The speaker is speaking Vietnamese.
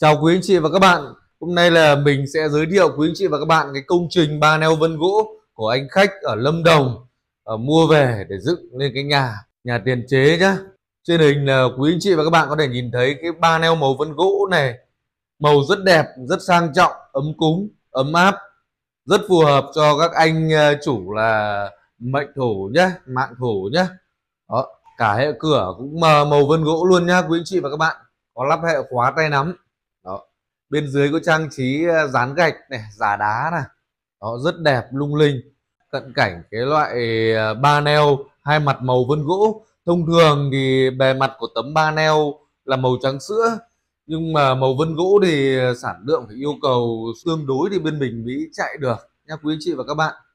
Chào quý anh chị và các bạn Hôm nay là mình sẽ giới thiệu quý anh chị và các bạn cái công trình ba neo vân gỗ của anh khách ở Lâm Đồng ở ờ, mua về để dựng lên cái nhà nhà tiền chế nhá Trên hình là quý anh chị và các bạn có thể nhìn thấy cái ba neo màu vân gỗ này màu rất đẹp, rất sang trọng, ấm cúng, ấm áp rất phù hợp cho các anh ờ, chủ là mệnh thổ nhá, mạng thổ nhá Đó, cả hệ cửa cũng màu vân gỗ luôn nhá quý anh chị và các bạn có lắp hệ khóa tay nắm đó bên dưới có trang trí ờ, dán gạch này giả đá này đó rất đẹp lung linh cận cảnh cái loại ờ, ba neo hai mặt màu vân gỗ thông thường thì bề mặt của tấm ba neo là màu trắng sữa nhưng mà màu vân gỗ thì ờ, sản lượng phải yêu cầu tương đối thì bên mình mới chạy được nha quý anh chị và các bạn